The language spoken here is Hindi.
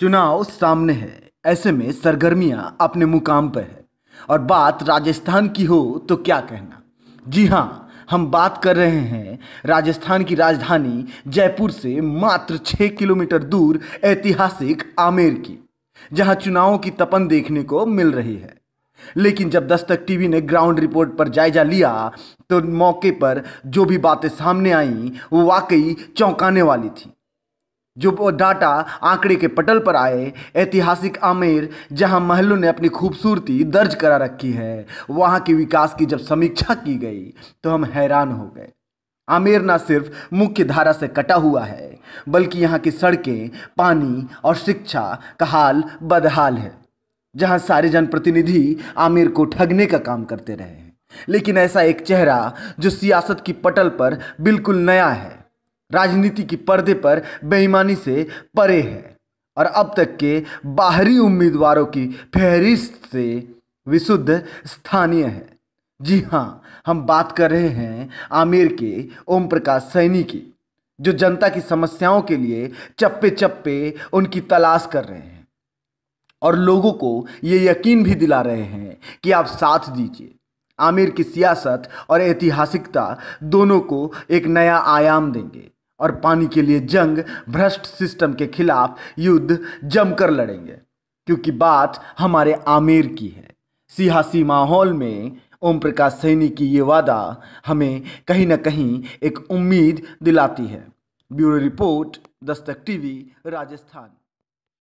चुनाव सामने है ऐसे में सरगर्मियां अपने मुकाम पर है और बात राजस्थान की हो तो क्या कहना जी हाँ हम बात कर रहे हैं राजस्थान की राजधानी जयपुर से मात्र छः किलोमीटर दूर ऐतिहासिक आमेर की जहाँ चुनावों की तपन देखने को मिल रही है लेकिन जब दस्तक टीवी ने ग्राउंड रिपोर्ट पर जायजा लिया तो मौके पर जो भी बातें सामने आईं वो वाकई चौंकाने वाली थी जो वो डाटा आंकड़े के पटल पर आए ऐतिहासिक आमेर जहां महलों ने अपनी खूबसूरती दर्ज करा रखी है वहां के विकास की जब समीक्षा की गई तो हम हैरान हो गए आमेर ना सिर्फ मुख्य धारा से कटा हुआ है बल्कि यहाँ की सड़कें पानी और शिक्षा का हाल बदहाल है जहाँ सारे जनप्रतिनिधि आमेर को ठगने का काम करते रहे हैं लेकिन ऐसा एक चेहरा जो सियासत की पटल पर बिल्कुल नया है राजनीति के पर्दे पर बेईमानी से परे है और अब तक के बाहरी उम्मीदवारों की फहरिस्त से विशुद्ध स्थानीय है जी हाँ हम बात कर रहे हैं आमिर के ओम प्रकाश सैनी की जो जनता की समस्याओं के लिए चप्पे चप्पे उनकी तलाश कर रहे हैं और लोगों को ये यकीन भी दिला रहे हैं कि आप साथ दीजिए आमिर की सियासत और ऐतिहासिकता दोनों को एक नया आयाम देंगे और पानी के लिए जंग भ्रष्ट सिस्टम के खिलाफ युद्ध जमकर लड़ेंगे क्योंकि बात हमारे आमेर की है सियासी माहौल में ओम प्रकाश सैनी की ये वादा हमें कहीं ना कहीं एक उम्मीद दिलाती है bureau report Dastak TV Rajasthan